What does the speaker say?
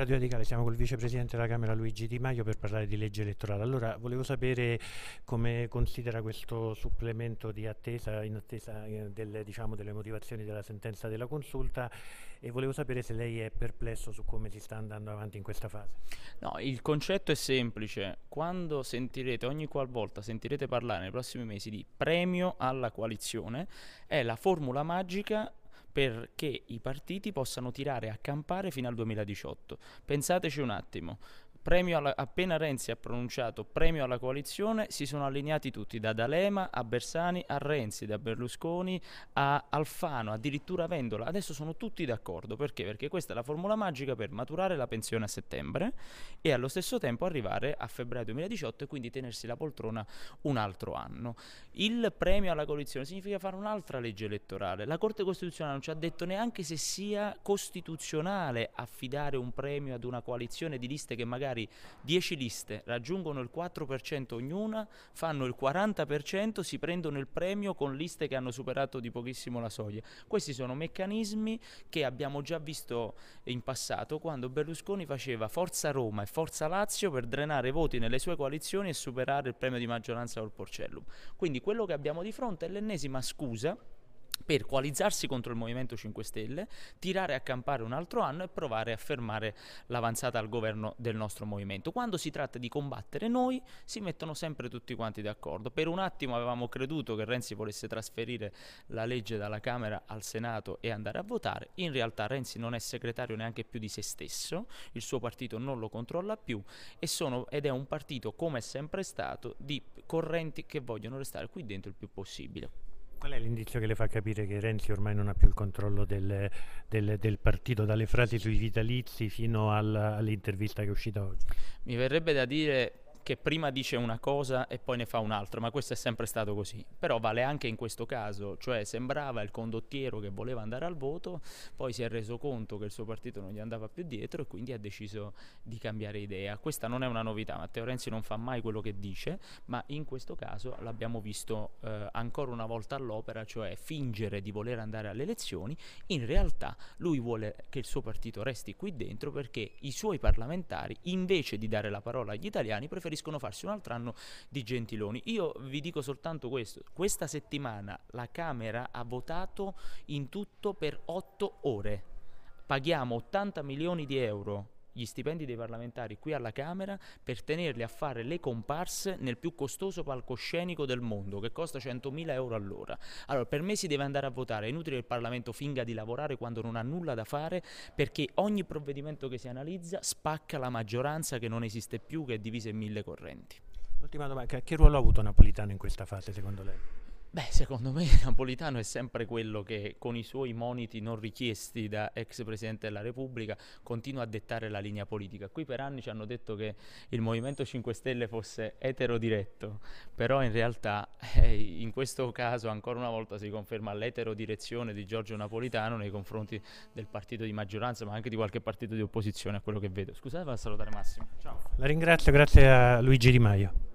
Radio Radicale, siamo col vicepresidente della Camera Luigi Di Maio per parlare di legge elettorale. Allora, volevo sapere come considera questo supplemento di attesa in attesa eh, delle, diciamo, delle, motivazioni della sentenza della consulta e volevo sapere se lei è perplesso su come si sta andando avanti in questa fase. No, il concetto è semplice. Quando sentirete, ogni qualvolta sentirete parlare nei prossimi mesi di premio alla coalizione, è la formula magica perché i partiti possano tirare a campare fino al 2018. Pensateci un attimo, premio alla, appena Renzi ha pronunciato premio alla coalizione, si sono allineati tutti, da D'Alema a Bersani a Renzi, da Berlusconi a Alfano, addirittura Vendola. Adesso sono tutti d'accordo perché? Perché questa è la formula magica per maturare la pensione a settembre e allo stesso tempo arrivare a febbraio 2018 e quindi tenersi la poltrona un altro anno. Il premio alla coalizione significa fare un'altra legge elettorale. La Corte Costituzionale non ci ha detto neanche se sia costituzionale affidare un premio ad una coalizione di liste che magari magari 10 liste, raggiungono il 4% ognuna, fanno il 40%, si prendono il premio con liste che hanno superato di pochissimo la soglia. Questi sono meccanismi che abbiamo già visto in passato quando Berlusconi faceva Forza Roma e Forza Lazio per drenare voti nelle sue coalizioni e superare il premio di maggioranza col Porcellum. Quindi quello che abbiamo di fronte è l'ennesima scusa per coalizzarsi contro il Movimento 5 Stelle, tirare a campare un altro anno e provare a fermare l'avanzata al governo del nostro movimento. Quando si tratta di combattere noi si mettono sempre tutti quanti d'accordo. Per un attimo avevamo creduto che Renzi volesse trasferire la legge dalla Camera al Senato e andare a votare, in realtà Renzi non è segretario neanche più di se stesso, il suo partito non lo controlla più sono, ed è un partito come è sempre stato di correnti che vogliono restare qui dentro il più possibile. Qual è l'indizio che le fa capire che Renzi ormai non ha più il controllo del, del, del partito, dalle frasi sui vitalizi fino alla, all'intervista che è uscita oggi? Mi verrebbe da dire che prima dice una cosa e poi ne fa un'altra, ma questo è sempre stato così. Però vale anche in questo caso, cioè sembrava il condottiero che voleva andare al voto, poi si è reso conto che il suo partito non gli andava più dietro e quindi ha deciso di cambiare idea. Questa non è una novità, Matteo Renzi non fa mai quello che dice, ma in questo caso l'abbiamo visto eh, ancora una volta all'opera, cioè fingere di voler andare alle elezioni, in realtà lui vuole che il suo partito resti qui dentro perché i suoi parlamentari invece di dare la parola agli italiani preferiscono preferiscono farsi un altro anno di Gentiloni. Io vi dico soltanto questo, questa settimana la Camera ha votato in tutto per 8 ore, paghiamo 80 milioni di euro gli stipendi dei parlamentari qui alla Camera per tenerli a fare le comparse nel più costoso palcoscenico del mondo, che costa 100.000 euro all'ora. Allora, per me si deve andare a votare, è inutile che il Parlamento finga di lavorare quando non ha nulla da fare, perché ogni provvedimento che si analizza spacca la maggioranza che non esiste più, che è divisa in mille correnti. L'ultima domanda, che ruolo ha avuto Napolitano in questa fase secondo lei? Beh, secondo me Napolitano è sempre quello che con i suoi moniti non richiesti da ex Presidente della Repubblica continua a dettare la linea politica. Qui per anni ci hanno detto che il Movimento 5 Stelle fosse etero diretto, però in realtà eh, in questo caso ancora una volta si conferma l'eterodirezione di Giorgio Napolitano nei confronti del partito di maggioranza, ma anche di qualche partito di opposizione a quello che vedo. Scusate, vado a salutare Massimo. Ciao. La ringrazio, grazie a Luigi Di Maio.